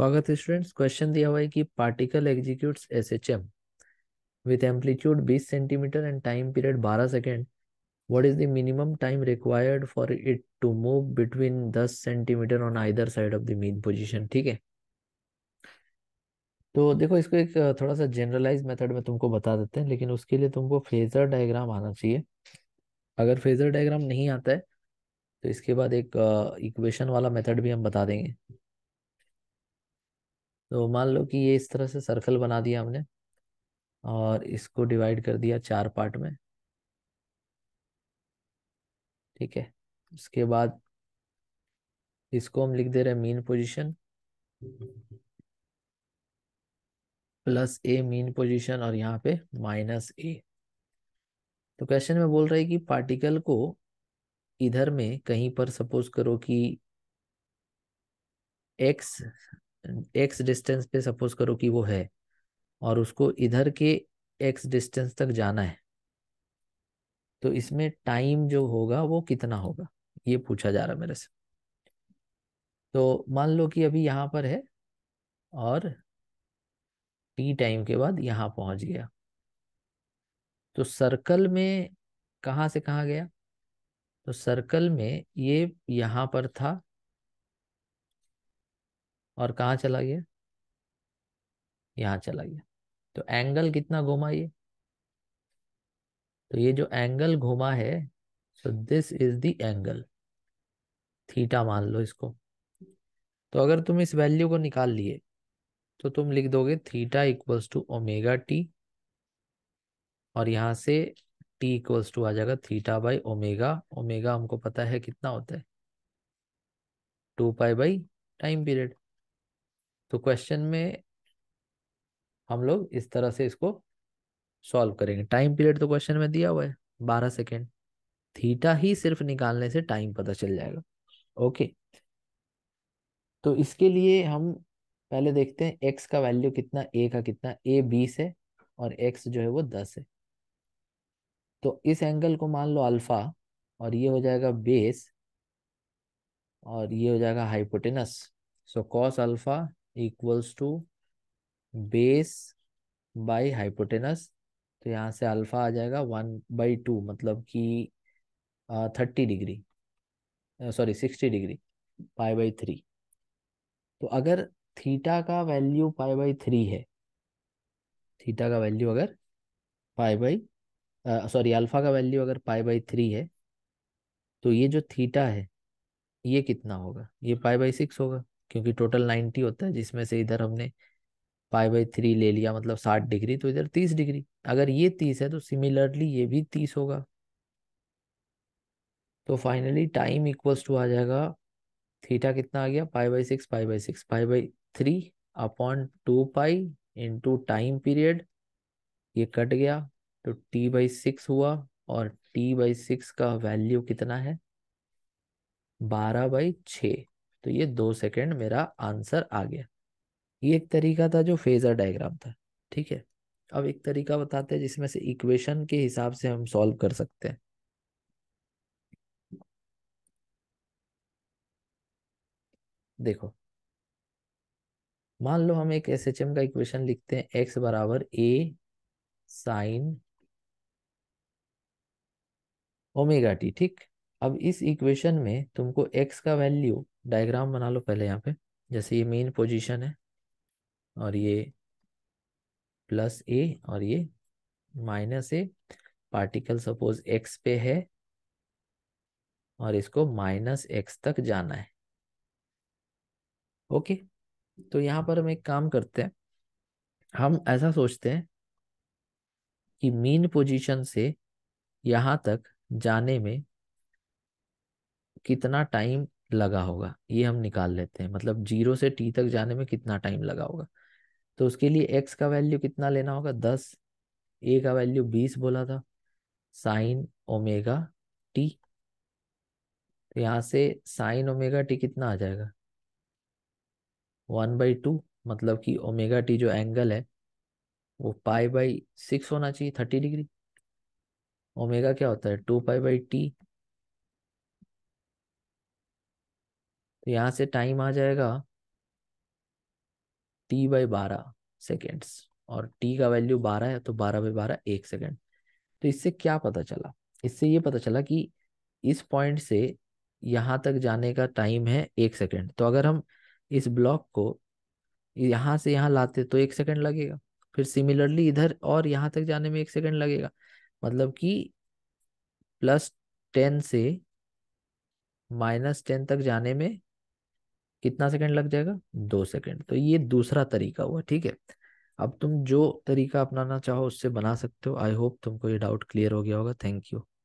स्वागत students question दिया हुआ है कि particle executes SHM with amplitude 20 centimetre and time period 12 second what is the minimum time required for it to move between 10 centimetre on either side of the mean position ठीक है तो देखो इसको एक थोड़ा सा जनरलाइज मेथड में तुमको बता देते हैं लेकिन उसके लिए तुमको फेजर डायग्राम आना चाहिए अगर फेजर डायग्राम नहीं आता है तो इसके बाद एक इक्वेशन वाला मेथड भी हम बता देंगे तो मान लो कि ये इस तरह से सर्कल बना दिया हमने और इसको डिवाइड कर दिया चार पार्ट में ठीक है उसके बाद इसको हम लिख दे रहे हैं mean position plus a mean position और यहाँ पे माइनस ए तो क्वेश्चन में बोल रहा है कि पार्टिकल को इधर में कहीं पर सपोज करो कि एक्स एक्स डिस्टेंस पे सपोज करो कि वो है और उसको इधर के एक्स डिस्टेंस तक जाना है तो इसमें टाइम जो होगा वो कितना होगा ये पूछा जा रहा मेरे से तो मान लो कि अभी यहाँ पर है और टी टाइम के बाद यहाँ पहुँच गया तो सर्कल में कहाँ से कहाँ गया तो सर्कल में ये यहाँ पर था और कहाँ चला गया यहाँ चला गया तो एंगल कितना घुमा ये तो ये जो एंगल घुमा है so this is the angle theta मान लो इसको तो अगर तुम इस वैल्यू को निकाल लिए तो तुम लिख दोगे theta equals to omega T और यहाँ से टी इक्वल्स टू आ जाएगा थीटा बाई ओमेगा ओमेगा हमको पता है कितना होता है two pi by time period तो क्वेश्चन में हम लोग इस तरह से इसको सॉल्व करेंगे टाइम पीरियड तो क्वेश्चन में दिया हुआ है बारह सेकेंड थीटा ही सिर्फ निकालने से टाइम पता चल जाएगा ओके तो इसके लिए हम पहले देखते हैं एक्स का वैल्यू कितना ए का कितना ए बीस है और एक्स जो है वो दस है तो इस एंगल को मान लो अल्फा और ये हो जाएगा बेस और ये हो जाएगा hypotenuse so cos alpha equals to base by hypotenuse तो यहाँ से अल्फा आ जाएगा वन बाई टू मतलब कि thirty degree sorry sixty degree pi by three तो अगर थीटा का वैल्यू पाई बाई थ्री है थीटा का वैल्यू अगर पाई बाई सॉरी अल्फा का वैल्यू अगर पाई बाई थ्री है तो ये जो थीटा है ये कितना होगा ये पाई बाई सिक्स होगा क्योंकि टोटल नाइन्टी होता है जिसमें से इधर हमने फाइव बाई थ्री ले लिया मतलब साठ डिग्री तो इधर तीस डिग्री अगर ये तीस है तो सिमिलरली ये भी तीस होगा तो फाइनली टाइम इक्वल्स टू आ जाएगा थीटा कितना आ गया five by six five by six pi by three upon two pi into time period ये कट गया तो टी बाई सिक्स हुआ और टी बाई सिक्स का वैल्यू कितना है बारह बाई छ तो ये दो सेकेंड मेरा आंसर आ गया ये एक तरीका था जो फेजर डायग्राम था ठीक है अब एक तरीका बताते हैं जिसमें से इक्वेशन के हिसाब से हम सॉल्व कर सकते हैं देखो मान लो हम एक एस एच एम का इक्वेशन लिखते हैं एक्स बराबर ए साइन ओमेगा टी ठीक अब इस इक्वेशन में तुमको एक्स का वैल्यू डायग्राम बना लो पहले यहाँ पे जैसे ये मेन पोजीशन है और ये प्लस ए और ये minus A particle suppose X पे है और इसको माइनस एक्स तक जाना है ओके तो यहाँ पर हम एक काम करते हैं हम ऐसा सोचते हैं कि मेन पोजीशन से यहाँ तक जाने में कितना टाइम लगा होगा ये हम निकाल लेते हैं मतलब जीरो से टी तक जाने में कितना टाइम लगा होगा तो उसके लिए एक्स का वैल्यू कितना लेना होगा दस ए का वैल्यू बीस बोला था साइन ओमेगा टी तो यहाँ से साइन ओमेगा टी कितना आ जाएगा वन बाई टू मतलब कि ओमेगा टी जो एंगल है वो पाई बाई सिक्स होना चाहिए थर्टी डिग्री ओमेगा क्या होता है टू पाई बाई टी तो यहाँ से टाइम आ जाएगा टी बाई बारह सेकेंड्स और टी का वैल्यू बारह है तो बारह बाई बारह एक सेकेंड तो इससे क्या पता चला इससे ये पता चला कि इस पॉइंट से यहाँ तक जाने का टाइम है एक सेकेंड तो अगर हम इस ब्लॉक को यहाँ से यहाँ लाते तो एक सेकेंड लगेगा फिर सिमिलरली इधर और यहाँ तक जाने में एक सेकेंड लगेगा मतलब कि प्लस टेन से माइनस टेन तक जाने में कितना सेकंड लग जाएगा दो सेकंड तो ये दूसरा तरीका हुआ ठीक है अब तुम जो तरीका अपनाना चाहो उससे बना सकते हो आई होप तुमको ये डाउट क्लियर हो गया होगा थैंक यू